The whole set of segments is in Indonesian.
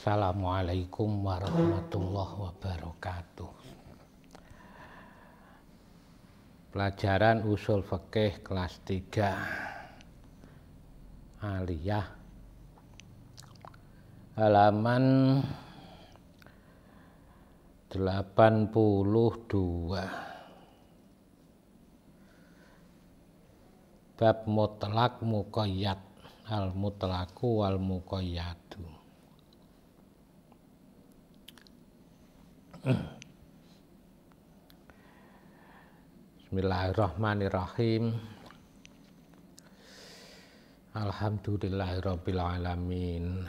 Assalamualaikum warahmatullahi wabarakatuh. Pelajaran usul fikih kelas 3 aliyah halaman 82 bab mutlak muqayyad al mutlaku wal muqayyadu Bismillahirrahmanirrahim. Alhamdulillahirabbil alamin.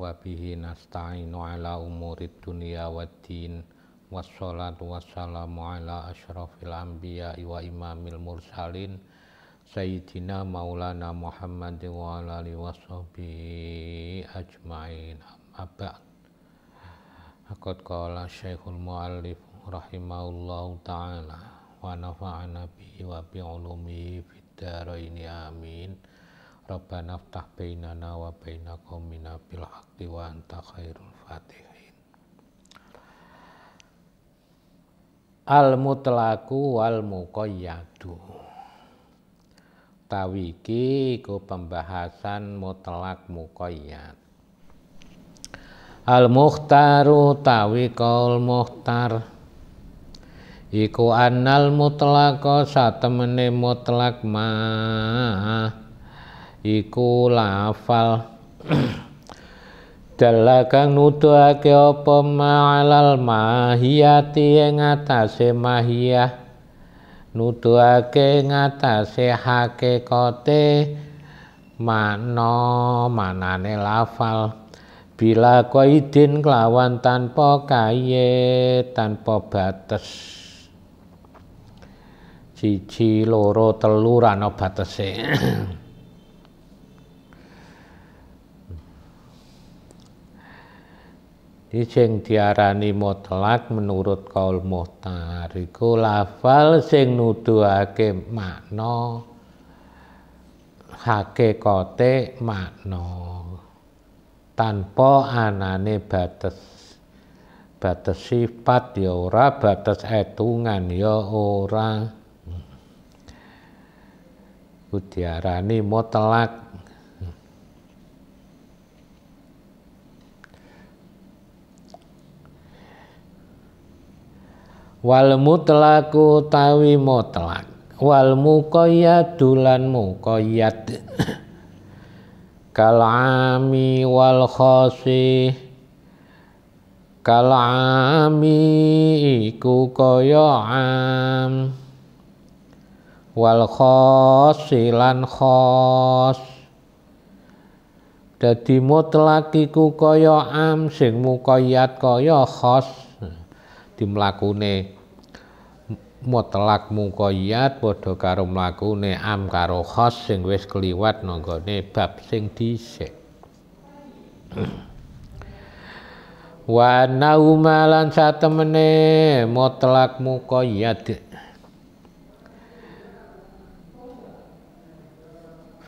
Wa bihi nasta'inu ala umurid dunya waddin. Wassalatu wassalamu ala asyrafil anbiya wa imamil mursalin. Sayyidina Maulana Muhammadin wa ala alihi ajmain. Amma ba'd. Akad qala syekhul muallif rahimahullahu ta'ala wa nafa'ana bihi wa bi'ulumihi fiddaraini amin Rabbana ftah bainana wa baina qaumina bil wa anta khairul fatihin Al mutlaku wal muqayyadu Tawiki ku pembahasan mutlak muqayyad al muhtaru tawi kaul muhtar, iku anal mutlako satemene mutlak ma iku lafal dalagang kang nuduhake apa ma'alal mahiyati ing atase mahiyah nuduhake ing atase hakikate makna manane lafal bila koidin kelawan tanpa kaye tanpa batas siji loro telu rano batese Di sing diarani mutlak menurut kaul muhtar iku lafal sing nuduhake makna hakikate makna tanpa anane batas batas sifat ya ora bates etungan ya ora kudiarani mutlak wal mutlaku tawi mutlak wal muqayyad dulan muqayyad kalami wal khasi kalami iku koyo am wal khasi lan khos dadi mutlak iku koyo am sing muqayyad koyo khos dimlakune mutlak mukoyat padha karo mlakune am karo khos sing wis kliwat nanggone bab sing dhisik wa nauma lan satemene mutlak mukoyat.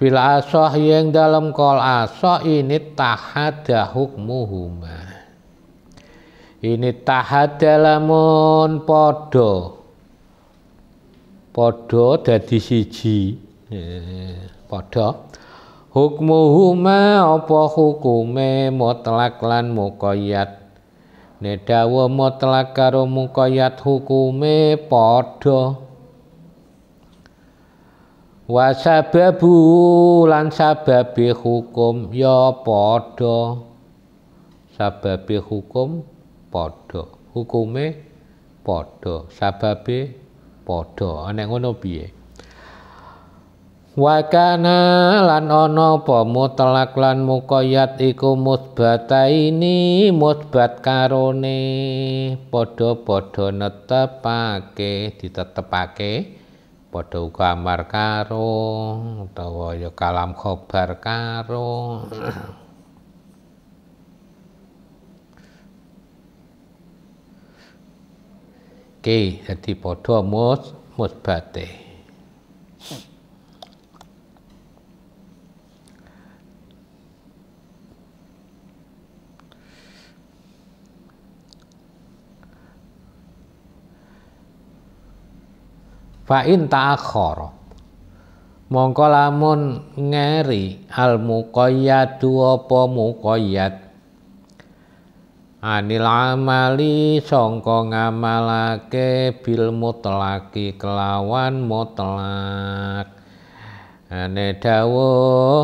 fil asoh yang dalam kol asoh ini tahada hukmuhuma ini tahada lamun podo padha dadi siji padha hukmuhu ma apa hukume mutlak lan mukayyad. ne dawuh mutlak karo mukayyad muqayyad hukume padha wa sababu lan sababe hukum ya padha sababe hukum padha hukume padha sababe padha nek ngono piye wa kana lan ono apa mutlak lan muqayyad iku musbataini musbat karone padha-padha netepake ditetepake padha uga karo utawa ya kalam khobar karo Oke, jadi podo mus musbate. Fa'in ta'akhor Mongko lamun ngeri al muqayyadu apa muqayyad anil amali songko ngamalake bil mutlaki kelawan mutlak ane dawuh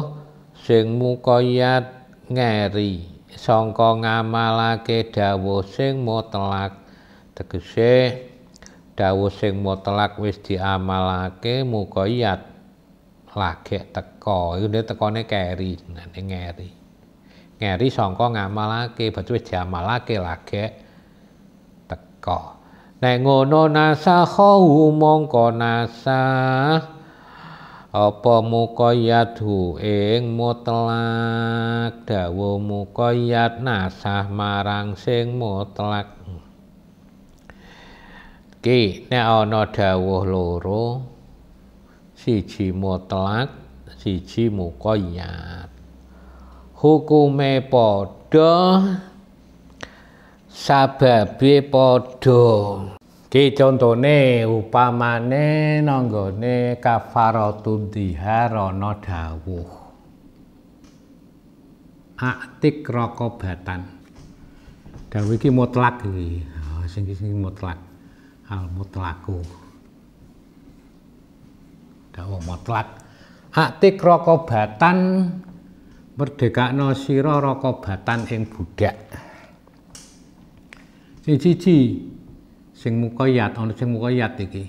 sing mukoyat ngeri songko ngamalake dawuh sing mutlak tegese dawuh sing mutlak wis diamalake mukoyat lagek teko iku teko ne keri ngeri ngeri songko ngamalake berarti diamalake laki teko nek ngono nasahu mongko nasa apa muqayyadhu ing mutlak dawu muqayyad nasah marang sing mutlak Ki, nek ana dawuh loro, siji mutlak, siji muqayyad hukume padha sababe padha Ki contohnya upamane nanggone kafaratun diharono dawuh. Aktik rokobatan Dawuh iki mutlak iki. Oh, sing sing mutlak. Al mutlaku. Dawuh mutlak. Aktik rokobatan merdekakno sira rakabatan ing budak siji-siji sing mukoyat ana sing mukoyat iki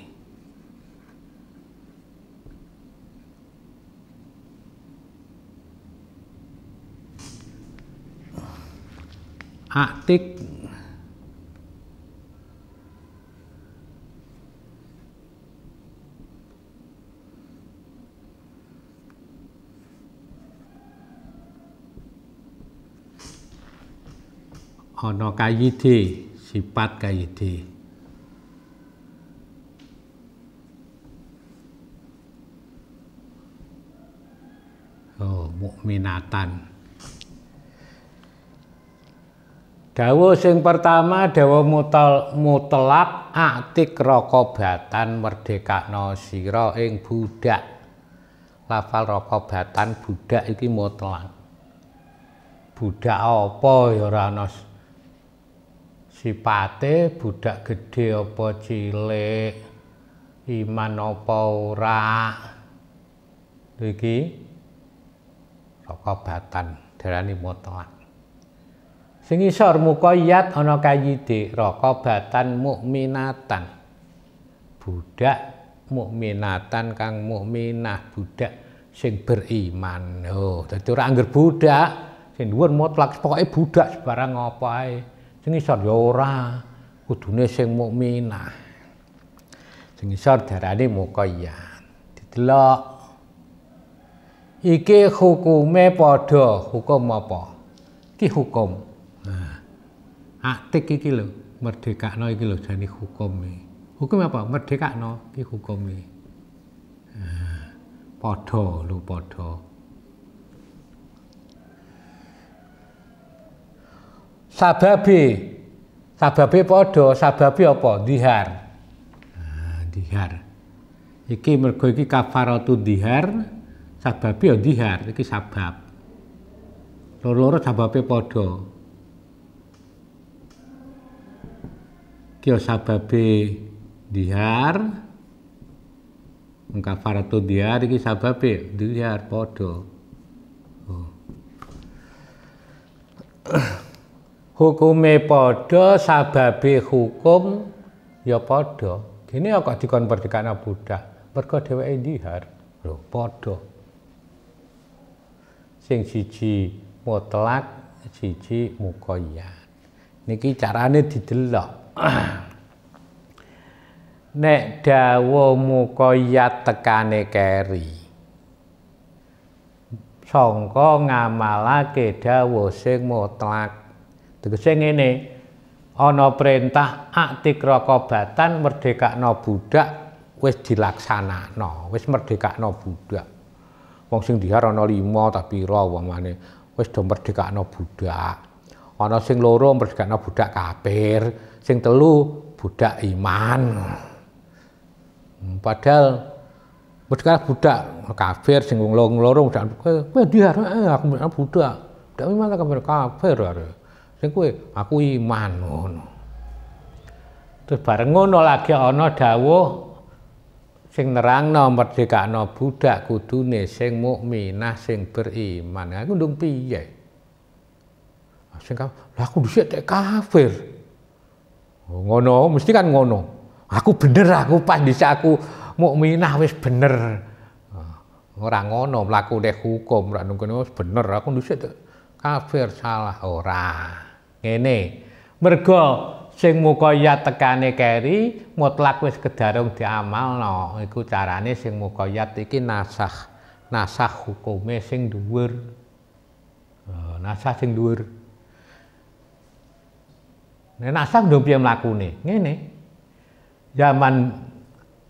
aktik Honor kayide sifat kayide oh mukminatan Dawa sing pertama dawa mutal mutlak aktik rokobatan no sira ing budak. Lafal rokobatan budak iki mutlak. Budak apa ya ora sipate budak gedhe apa cilik iman apa ora iki rakabatan darani mutlak sing isor muqayyad ana kayyide rakabatan mukminatan budak mukminatan kang mukminah budak sing beriman oh dadi ora anggere budak sing dhuwur mutlak pokoke budak sebarang apa ae sing isor ya ora kudune sing mukminah sing isor darane mukayyan didelok iki hukume padha hukum apa iki hukum nah iki lho merdekakno iki lho jane hukume hukum apa merdekakno iki hukume nah padha lu padha sababe sababe podo, sababe apa dihar ah, dihar iki mergo iki kafaratu dihar sababe ya dihar iki sabab loro-loro sababe padha iki ya sababe dihar mengkafaratu dihar iki sababe ya dihar podo. oh hukume padha sababe hukum ya padha dene ya kok dikon perdekakna budak mergo dheweke dihar lho podo sing siji mutlak siji muqayyad niki carane didelok nek dawa muqayyad tekane keri ngamala ngamalake dawa sing mutlak Tegese ngene, ana perintah aktik rakobatan merdekakno budak wis dilaksanakno, wis merdekakno budak. Wong sing dihar ana 5 ta pira umpamane wis do merdekakno budak. Ana sing loro merdekakno budak kafir, sing telu budak iman. Hmm, padahal merdeka budak kafir sing wong loro budak kowe dihar eh, aku budak. Budak iman kafir kafir arek. Sing kowe aku iman ngono. Terus bareng ngono lagi ana dawuh sing nerangno merdekakno budak kudune sing mukminah sing beriman. Aku nah, ndung piye? Nah, sing kafir, aku dhisik tek kafir. Oh, ngono, mesti kan ngono. Aku bener aku pas dhisik aku mukminah wis bener. Nah, ora ngono mlakune hukum, ora ngono wis bener aku dhisik kafir salah orang Ngene. Mergo sing muqayyad tekane keri mutlak wis kedarung diamalno. Iku carane sing muqayyad iki nasah. Nasah hukume sing dhuwur. Oh, nasah sing dhuwur. Nek nasah ndo piye mlakune? Ngene. Zaman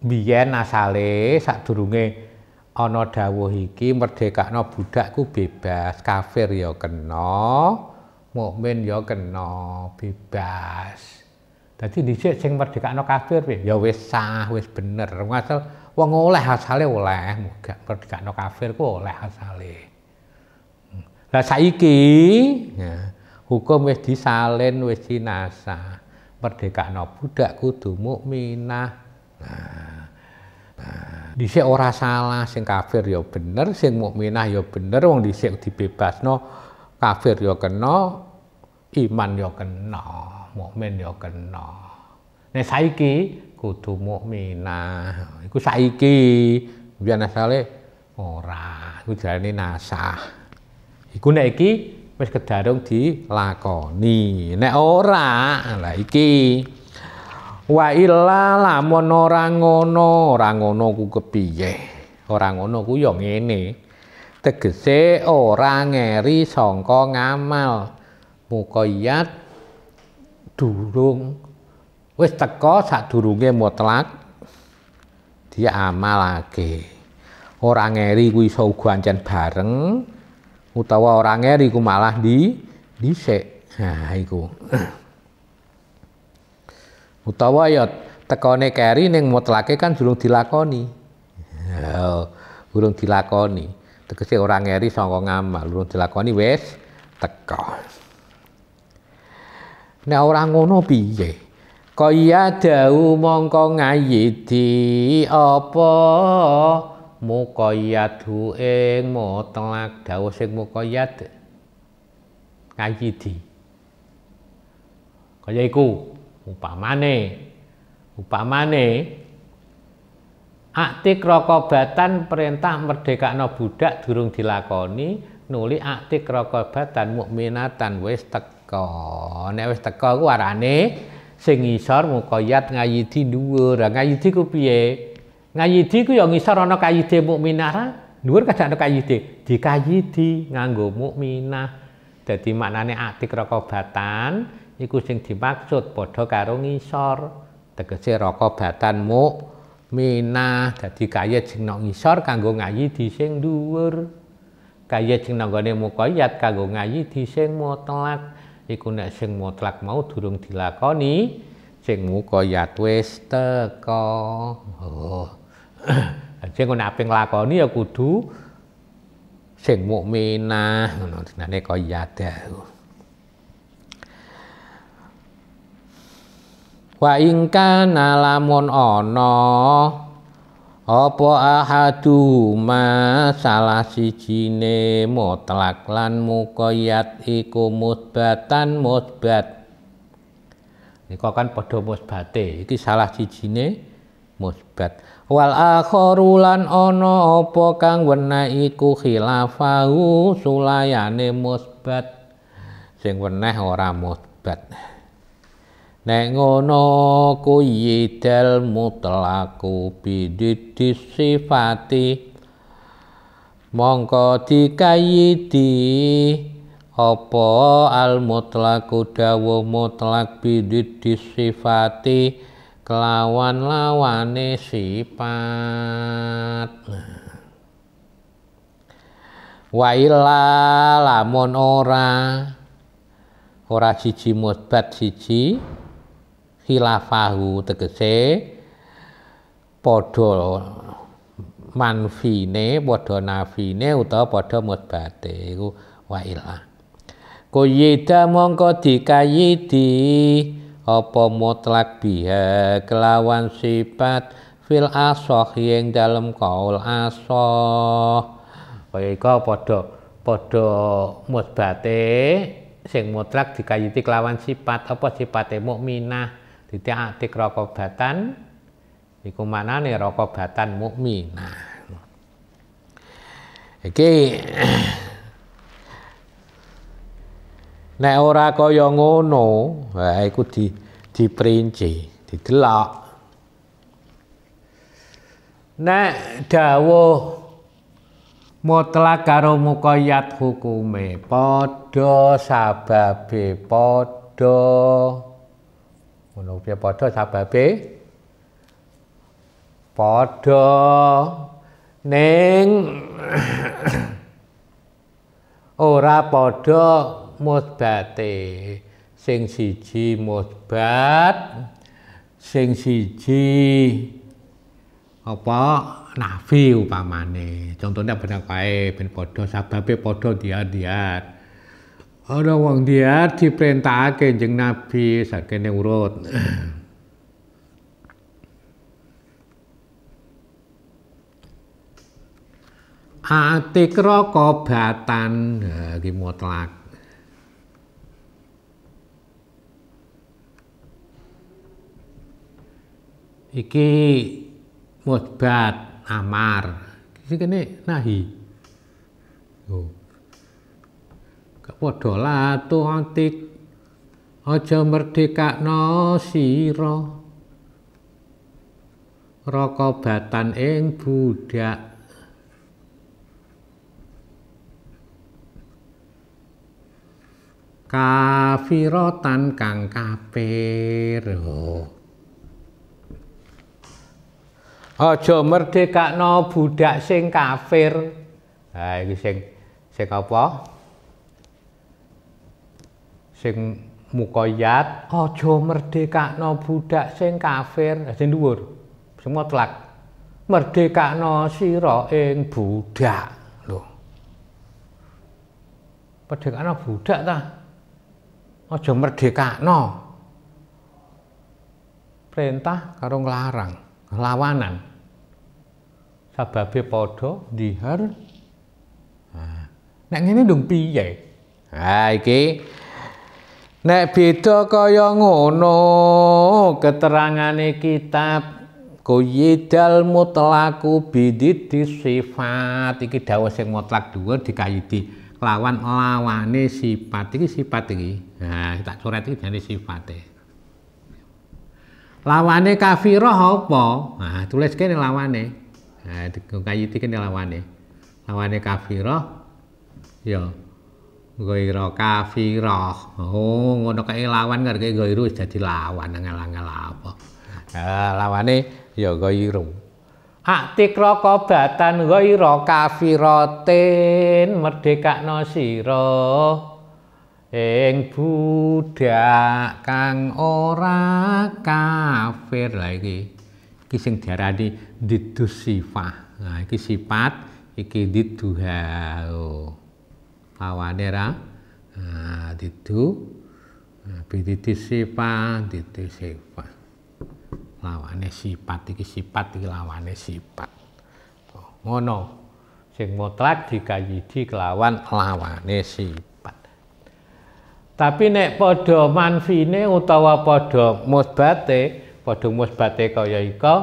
biyen asale sadurunge ana dawuh iki merdekakno budak bebas, kafir ya kena mukmin ya kena bebas. Dadi dhisik sing merdekakno kafir piye? Ya wis sah, wis bener. Asal wong oleh asale oleh, muga merdekakno kafir ku oleh asale. Hmm. Lah saiki ya, hukum wis disalin, wis dinasa. Merdekakno budak kudu mukminah. Nah. Nah, dhisik ora salah sing kafir ya bener, sing mukminah ya bener, wong dhisik dibebasno kafir ya kena iman yo kena, mukmin yo kena. Nek saiki kudu mukminah. Iku saiki biyen asale ora, iku jane nasah. Iku nek iki wis kedarung dilakoni. Nek ora, lah iki wa illa lamun ora ngono, ora ngono ku kepiye? Ora ngono ku yo ngene. Tegese ora ngeri sangka ngamal. muqayyad durung wis teka sadurunge mutlak dia amalake ora ngeri kuwi iso uga ancen bareng utawa ora ngeri ku malah di dhisik nah iku utawa ya tekone keri ning mutlake kan durung dilakoni durung dilakoni tegese ora ngeri saka ngamal durung dilakoni wis teka nek ora ngono piye kaya mongko ngayidi apa mukayadhu ing mutlak dawuh sing mukayad ngayidi kaya iku upamane upamane aktik perintah merdeka no budak durung dilakoni nuli aktik rokobatan mukminatan wis tek teka nek wis teka ku arane sing ngisor mukoyat ngayidi dhuwur ngayidi ku piye ngayidi ku ya ngisor ana kayide mukminah dhuwur kadang ana kayide dikayidi nganggo mukminah dadi maknane atik rakobatan iku sing dimaksud padha karo ngisor tegese rakobatan muk minah dadi kaya jeneng no ngisor kanggo ngayidi sing dhuwur kaya jeneng nggone mukoyat kanggo ngayidi sing mutlak iku nek sing mutlak mau durung dilakoni sing muka ya wis teko oh aja kok nek nglakoni ya kudu sing mukminah ngono dinane kok ya dahu wa ingkana lamun ana apa ahadu ma salah sijine mutlak lan mukoyat iku musbatan musbat Niko kan padha musbate iki salah sijine musbat wal akharu lan ana apa kang wena iku khilafahu sulayane musbat sing weneh ora musbat Nengono ngono ku yidel mutlaku bididi sifati Mongko dikayidi Opo al mutlaku dawo mutlak bididi sifati Kelawan lawane sifat Wa illa lamun ora ora siji mutbat siji khilafahu tegese podo manfine podo nafine utawa podo musbate iku wailah Kuyida mongko dikayidi apa mutlak biha kelawan sifat fil asoh yang dalam kaul asoh kaya iku podo podo musbate sing mutlak dikayiti kelawan sifat apa sifate mukminah Dadi atik rakobatan iku manane rakobatan mukminah. Iki nek ora kaya ngono, ha iku di diprinci, didelok. Nek dawuh mutlak karo mukayat hukume padha sababe padha ngono piye sababe padha ning ora padha musbate sing siji musbat sing siji apa nafi upamane contohnya benang kae ben padha sababe padha diat-diat Ana wong liar perintah jeng Nabi sakene urut. Atik roko batan nah, iki mutlak. Iki mutbat amar. Iki kene nahi. Oh. padha latuh antik aja merdekakno sira rakobatan ing budak kafirotan kang kafir aja merdekakno budak sing kafir ha iki sing sing apa sing mukoyat aja merdekakno budak sing kafir sing dhuwur sing mutlak merdekakno sira ing budak lo. lho merdekakno budak ta Ojo merdeka merdekakno perintah karo nglarang lawanan Sababe podo dihar nah nek ngene ndung piye ha iki Nek beda kaya ngono keterangane kitab Kuyidal mutlaku bidit di sifat Iki dawa sing mutlak dua dikaiti Lawan lawane sifat Iki sifat iki Nah kita coret iki jadi sifat Lawane kafiroh apa Nah tulis kini lawane Nah dikaiti kini lawane Lawane kafiroh Ya gawe ra kafirah oh ngono kae lawan karo kae gawe dadi lawan angel-angel apa ha lawane ya gawe rum Atikra kobatan ghaira kafiratin merdekakno sira ing budak kang ora kafir lha iki iki sing diarani didusifah nah iki sifat iki diduha oh. pawanera ah, didu ah, biditi sipa diti sipa lawane sifat iki sifat iki lawane sifat oh, ngono sing mutlak dikayidi kelawan lawane sifat tapi nek padha manfine utawa padha musbate padha musbate kaya ika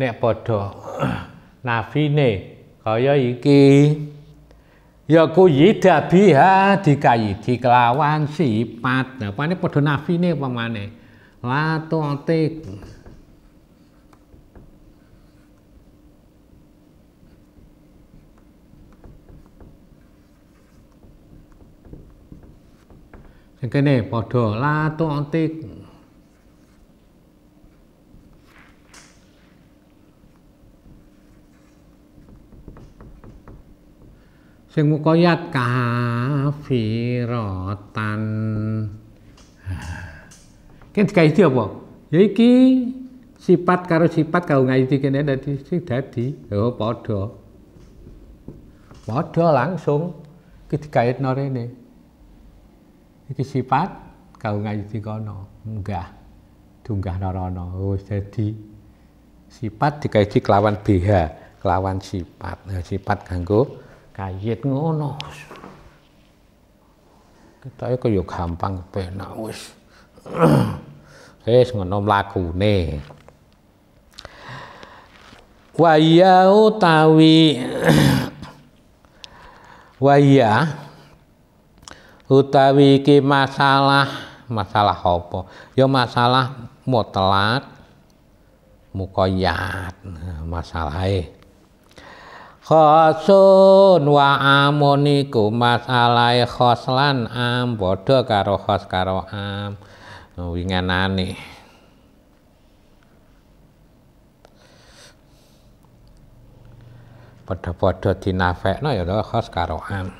nek padha nafine kaya iki Yaku yida biha dikayidi kelawan sifat. Nah, ini pada nafine pemane. La tu'tik. Kene padha la tu'tik. sing mukoyat kafiratan kan dikai itu apa ya iki sifat karo sifat kau ngaji kene nanti sing dadi oh ya, podo padha langsung kait nore ini. iki sifat kau ngaji kono enggak tunggah narana oh jadi sifat dikaji kelawan BH kelawan sifat nah, sifat kanggo Kayit ngono. itu kaya gampang kepenak wis. Wis ngono nih Waya utawi waya utawi ki masalah masalah apa? Ya masalah mutlak mukoyat nah, masalahnya Khosun wa amuniku iku alai khos am bodoh karo khos karo am. podo-podo dinafek no ya khos karo am.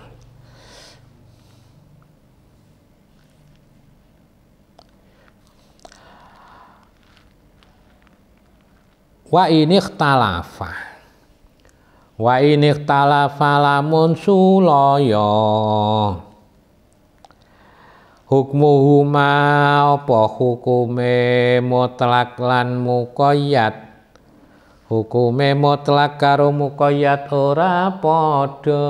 Wa ini khtalafah wa iniktala falamun sulaya hukmuhuma apa hukume mutlak lan mukoyat hukume mutlak karo mukoyat ora padha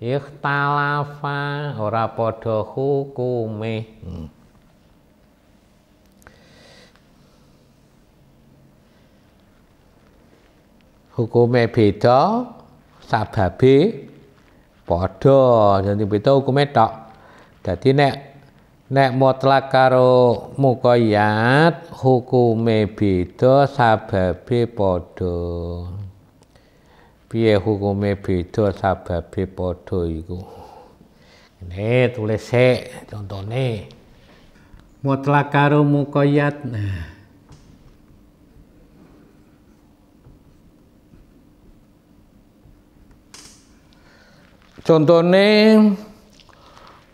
ikhtalafa ora padha hukume hmm. hukume beda sababe podo. Jadi beda hukume tok jadi nek nek mutlak karo muqayyad hukume beda sababe podo piye hukume beda sababe podo iku ini tulis sik contone mutlak karo muqayyad nah Contone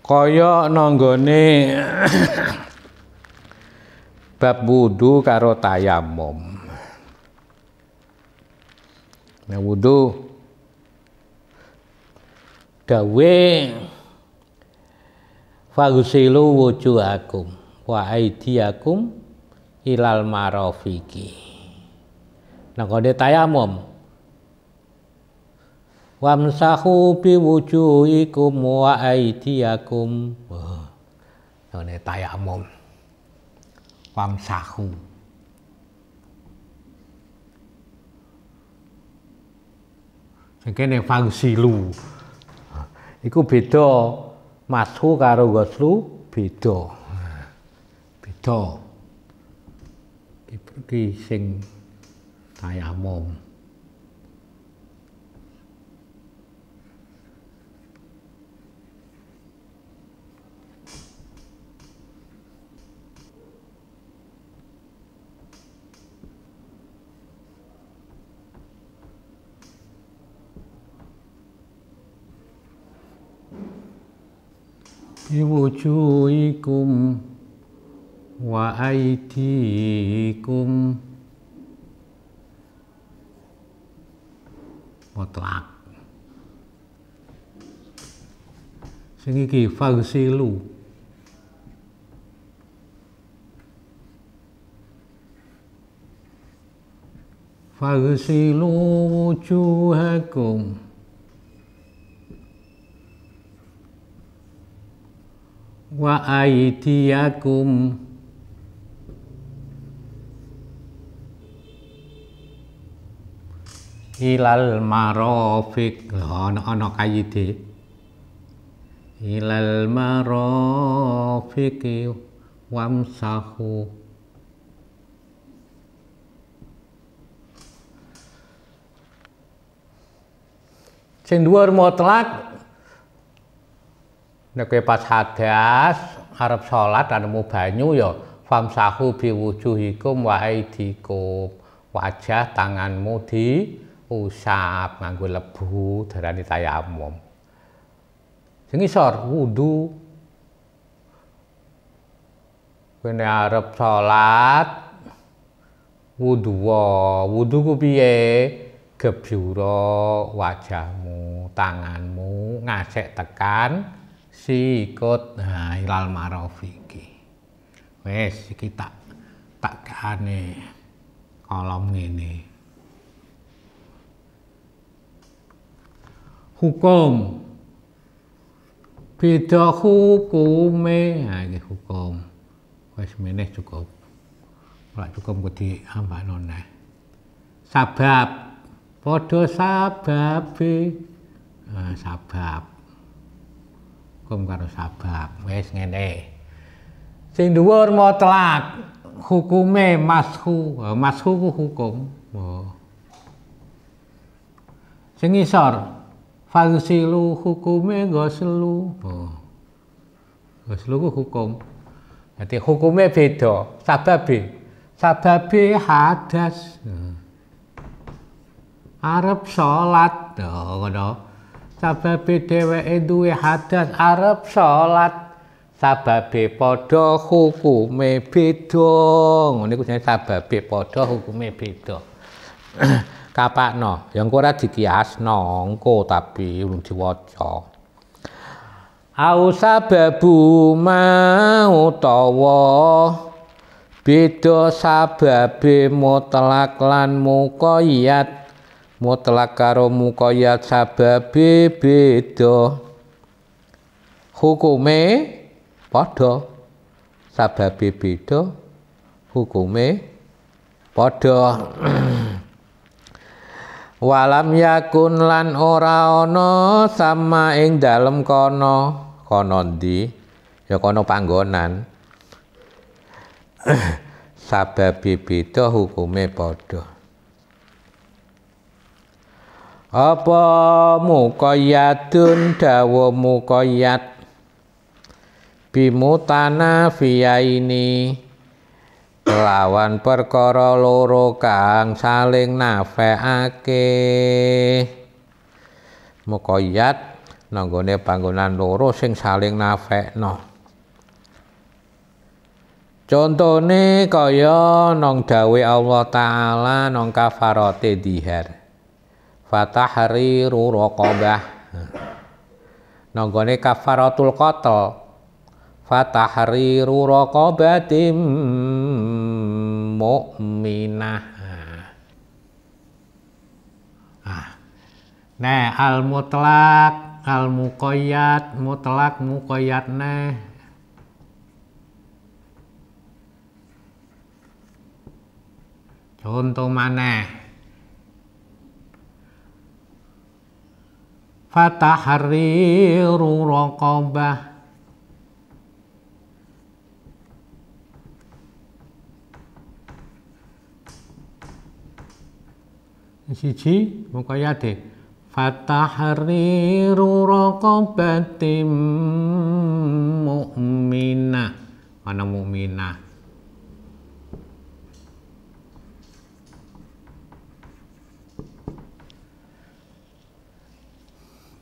kaya nanggone bab wudu karo tayamum. Nah wudu dawe wucu wujuhakum wa akum ilal marofiki. Nah kode tayamum wamsahu biwujuhikum wa aidiyakum ini tayamum wamsahu Sekene fangsilu. Iku beda mashu karo goslu beda. Beda. Iki sing tayamum. بوجوهكم وأيديكم مطلق Xin cái kỳ phần si lù Phần si lù chú hai cùng wa aidiyakum ilal marofik ana ana kayide ilal marofik wamsahu sing dhuwur mutlak nek pas hadas arep salat mau banyu ya bi wujuhikum wa aidikum wajah tanganmu di usap nganggo lebu darani tayamum sing isor wudu kene arep salat wudu wudu ku piye gebyura wajahmu tanganmu ngasek tekan sikut nah ilal ma'ruf iki Wes iki tak tak gaane kolom ngene hukum beda hukume ha nah, iki hukum wes meneh cukup ora cukup kudu ambakno neh sabab padha sabab nah, sabab hukum karo sabab. wes ngene. Sing dhuwur mutlak hukume mashu, mashu ku hukum. Oh. Sing isor falsilu hukume goslu. Oh. Goslu ku hukum. Dadi hukume beda, sababe. Sababe hadas. Hmm. sholat salat. Oh, sababe dheweke duwe hadas arep salat sababe padha hukume beda ngene kuwi sababe padha hukume beda kapakno ya ora dikiasno engko tapi urung diwaca au sababu ma utawa beda sababe mutlak lan muqayyad mutlak karo muqayyad sababe beda hukume padha sababe beda hukume padha walam yakun lan ora ana sama ing dalem kono kono ndi ya kono panggonan sababe beda hukume padha apa muqayyadun dawa muqayyad bimutana fiyaini kelawan perkara loro kang saling nafekake Mukoyat nanggone panggonan loro sing saling nafekno contone kaya nang dawe Allah taala nang kafarate dihar fatahriru raqabah nonggone kafaratul qatl fatahriru raqabatim mu'minah ah. Nah, al mutlak, al mukoyat, mutlak mukoyat nah. Contoh mana? fatahriru raqabah siji muqayyade fatahriru rokobatim mu'minah mana mu'minah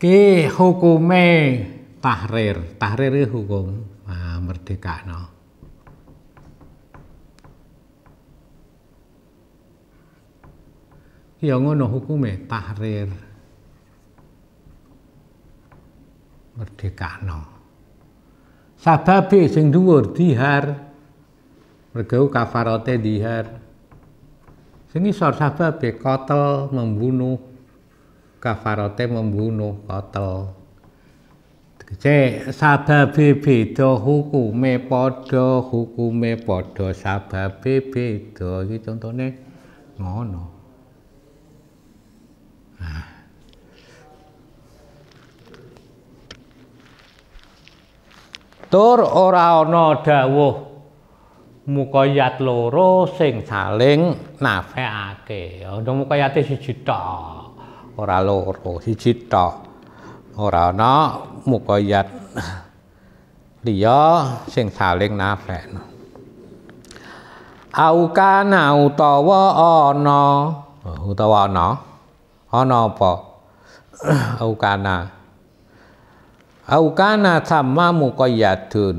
Ki hukume tahrir. Tahrir hukum nah, merdeka no. Ya ngono hukume tahrir. Merdeka no. Sababe sing dhuwur dihar. Mergo kafarote dihar. Sing isor sababe kotel membunuh kafarote membunuh kotel cek sabab beda hukume padha hukume padha sabab beda iki contone ngono Tur ora ana dawuh mukayat loro sing saling nafekake. Ana mukayate siji tok. ราโลโหทชิดต่อเราเนาะมุกอยัดหรยอเสียงสาเล็กน้าแฝงเอาการเอาต่อว่าอ่อนอูตว่าเนาอ่อนอปอเอาการนาเอาการนาทำมาหมุกอยัดถุน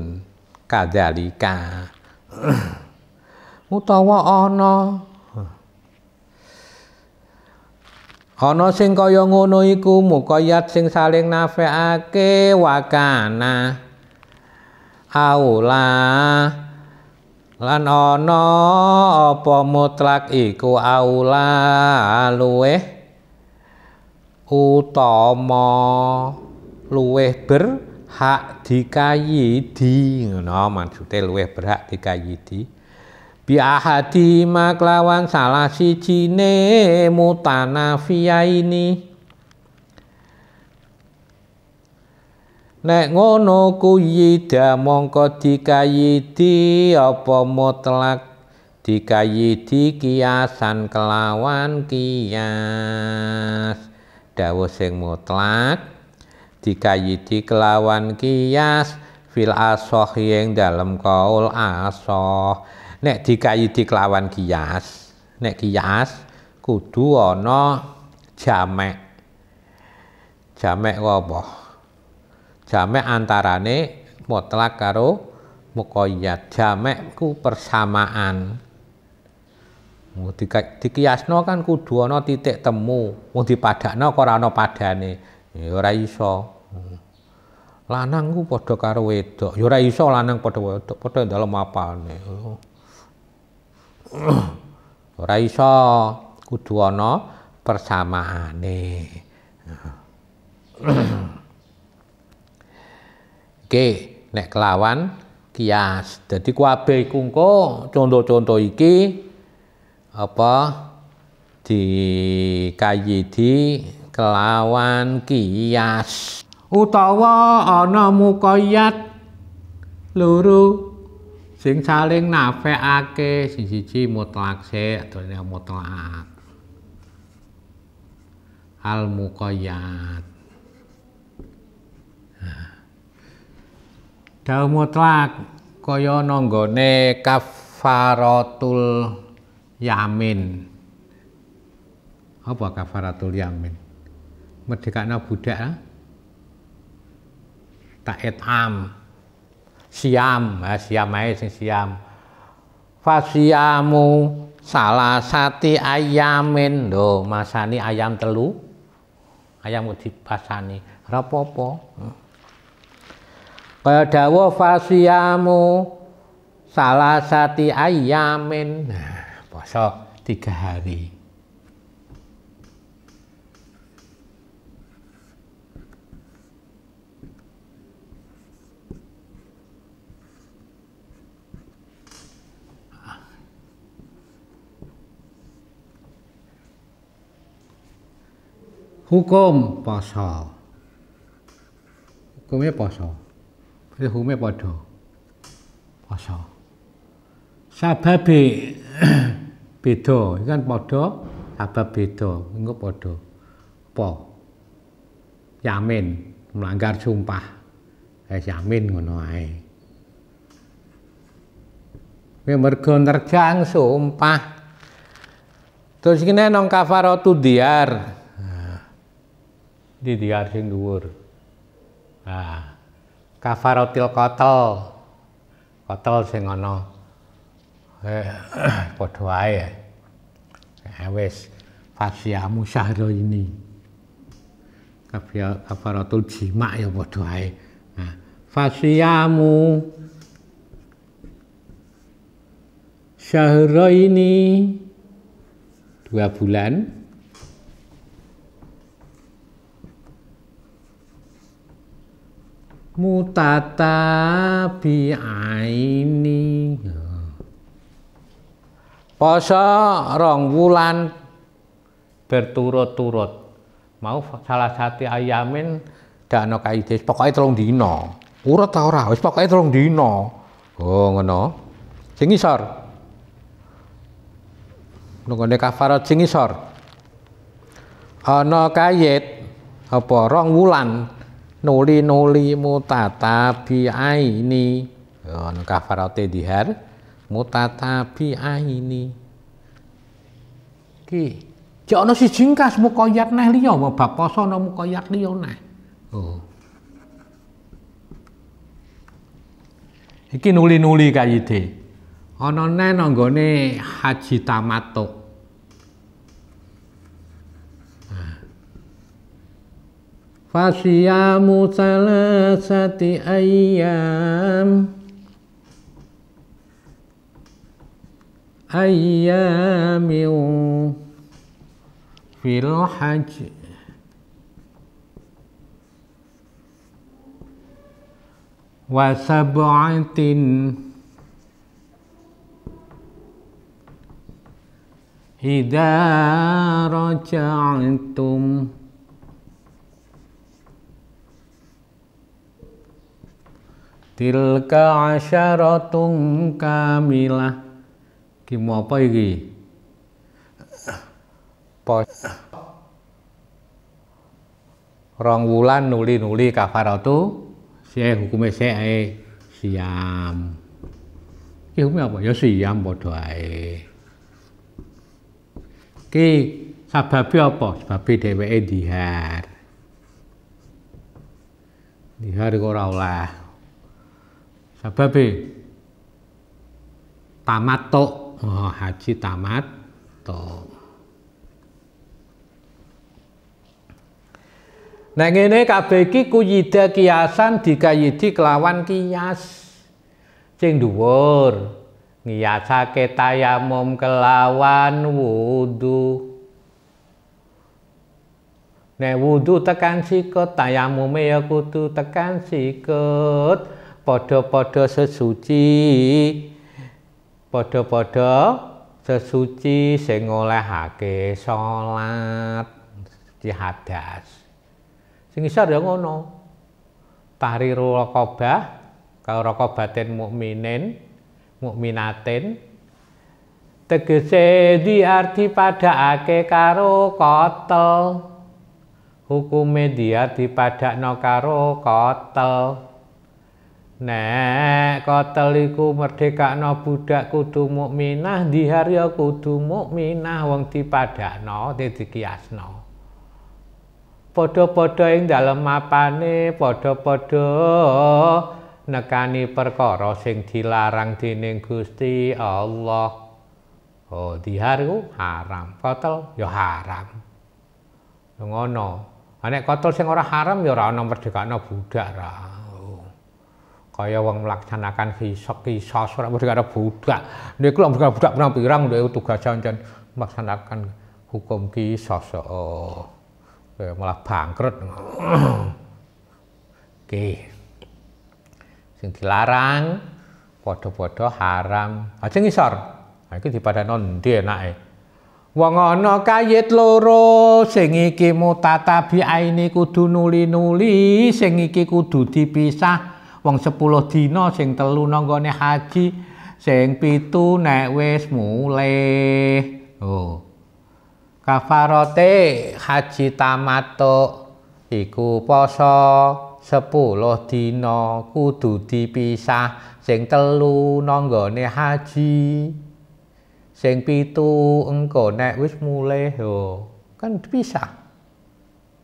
กาเดลิกามุตว่าอ่อนอ Ana sing kaya ngono iku mukayat sing saling nafekake wakana. Aula lan ana apa mutlak iku aula luweh utama luweh berhak dikayidi ngono maksude luweh berhak dikayidi. No, biahadi maklawan salah si cine mutanafia ini Nek ngono kuyida mongko dikayidi apa mutlak dikayidi kiasan kelawan kias dawuh sing mutlak dikayidi kelawan kias fil asoh yang dalam kaul asoh nek dikayi diklawan kias nek kias kudu ana jamek jamek apa jamek antarane mutlak karo muqayyad jamek ku persamaan Mudi dikiasno kan kudu ana titik temu. Mung dipadakno kok ora ana padane. ora iso. Lanang ku padha karo wedok. Ya ora iso lanang padha wedok, padha ndalem apane. ora iso kudu ana persamaane oke nek kelawan kias Jadi kuabe kungko contoh contoh iki apa dikayidi kelawan kias utawa ana mukayat luru sing saling nafekake sing siji mutlak sik dene mutlak al mukoyat Dau mutlak kaya nonggone kafaratul yamin. Apa kafaratul yamin? Medekakna budak tak etam siam ya, siam ae sing siam fasiamu salah sati ayamin do masani ayam telu ayam dipasani rapopo hmm. kaya dawa fasiamu salah sati ayamin nah, poso tiga hari hukum poso hukumnya poso hukumnya podo poso kan sababe beda ini kan podo sabab beda engko podo po yamin melanggar sumpah eh yamin ngono ae Kowe mergo nerjang sumpah. Terus kene nang kafaratu diar. Di diar sing dhuwur. Nah, kafaratil kotel. Kotel sing ana eh padha wae. Ya wis fasiamu syahro ini. Kafaratul jima ya padha wae. Nah, fasiamu syahro ini dua bulan mutatabiaini poso rong wulan berturut-turut mau salah satu ayamin dakno kaide pokoke telung dina urut ta ora wis pokoke telung dina oh ngono sing ngisor nungone kafarat sing ngisor ana apa rong wulan nuli nuli mutatabi aini on kafarote dihar mutatabi aini ki jek ana siji engkas mukoyak neh liya mau baposo ana mukoyak liya neh oh iki nuli-nuli kayide ono neh nonggone haji tamatok Fasiyamu salasati ayyam ayyamin fil haji wa sab'atin idza raja'tum tilka asyaratun kamilah ki apa iki pos rong wulan nuli-nuli kafaratu saya hukumnya saya siam ki hukume apa ya siam padha ae ki sababe apa sebabe dheweke dihar dihar ora olah sebab tamat to Oh, haji tamat to. Nah ini kabeki iki kuyida kiasan dikayidi kelawan kias. Sing duwur ngiyasake tayamum kelawan wudu. Nek wudu tekan sikut tayamu ya tu tekan sikut podo-podo sesuci podo-podo sesuci sing ngolehake salat suci sing isor ya ngono tahriru raqabah kalau raqabatin mukminin mukminatin tegese diarti padhaake karo kotel hukume dia dipadakno karo kotel Nek kotel iku no budak kudu mukminah diharya kudu mukminah wong dipadakno didikiasno. Padha-padha ing dalem mapane podo podo nekani perkara sing dilarang dening Gusti Allah. Oh, diharu haram, kotel ya haram. Ngono. Nek kotel sing ora haram ya ora ana no budak ra kaya wong melaksanakan kisah kisah ora ada budak dia kalau mergo budak pirang-pirang itu tugas jangan melaksanakan hukum kisah oh. malah bangkrut oke sing dilarang podo-podo haram aja ngisor ha iki non dia naik wong ana kayit loro sing iki mutatabi aine kudu nuli-nuli sing iki kudu dipisah Wang 10 dina sing telu nanggone haji sing pitu nek wis mulai oh kafarate haji tamato iku poso 10 dina kudu dipisah sing telu nanggone haji sing pitu engko nek wis mulai oh, kan dipisah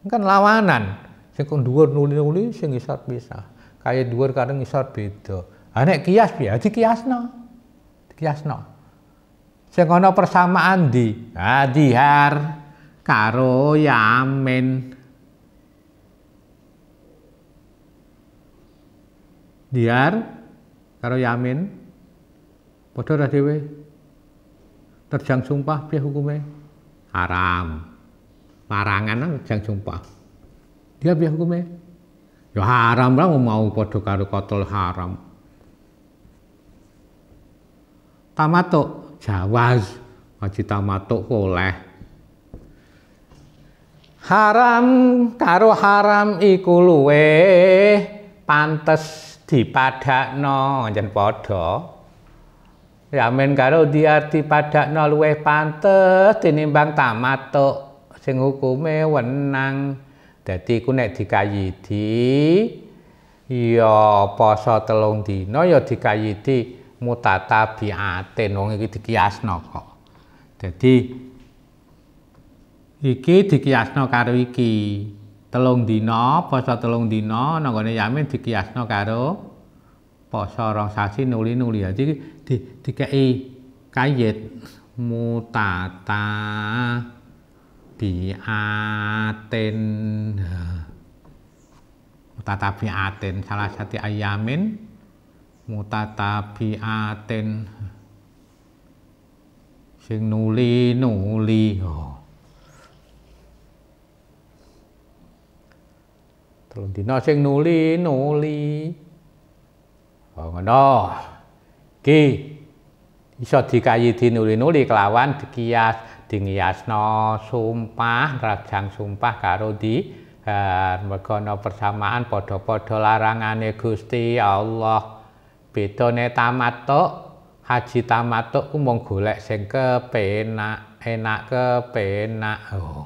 kan lawanan sing kon dhuwur nuli-nuli sing isat pisah kaya dhuwur karo ngisor beda. Ha nek kias piye? kias no Sing ana persamaan di, karo yamin. diar karo yamin padha ora dhewe. Terjang sumpah piye hukume? Haram. Marangan terjang sumpah. Dia piye hukumnya? Ya haram lah mau podo karo kotol haram. Tamatuk jawaz wajib tamatuk boleh. Haram karo haram iku luwe pantes dipadakno jen podo. Yamin karo diarti padakno luwe pantes tinimbang tamatuk sing hukume wenang. dadi iku nek dikayidi ya poso telung dina ya dikayidi mutatabiate nang iki dikiasno kok dadi iki dikiasno karo iki telung dina poso telung dina nanggone yamin dikiasno karo poso rong sasi nuli nuli dadi dikei di, di mutata mutatabi aten salah satu ayamin aten sing nuli nuli Terus oh. telung dina sing nuli nuli oh ngono iki iso dikayi dinuli nuli kelawan dikias dingiasno sumpah rajang sumpah karo di eh, mergo persamaan padha-padha larangane Gusti Allah. Bedane tamatuk, haji tamatuk ku mung golek sing kepenak, enak kepenak. Oh.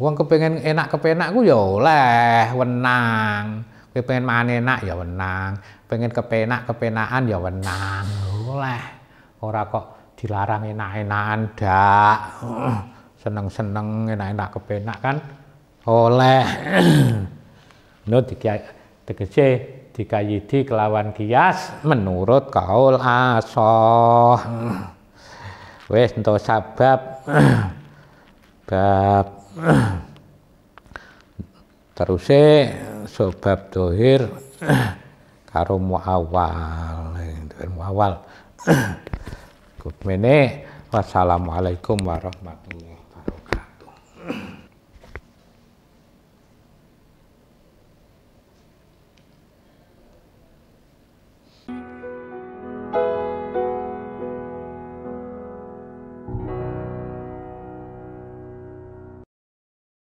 Wong kepengin enak kepenak ku ya oleh, wenang. Kowe pengen mangan enak ya wenang, pengen kepenak kepenaan ya wenang. Oleh. Ora kok dilarang enak enak ndak seneng-seneng enak-enak kepenak kan oleh no tegese dikayidi kelawan kias menurut kaul asoh wes untuk sabab bab terus sebab dohir karo awal eh, dohir awal cukup mene wassalamualaikum warahmatullahi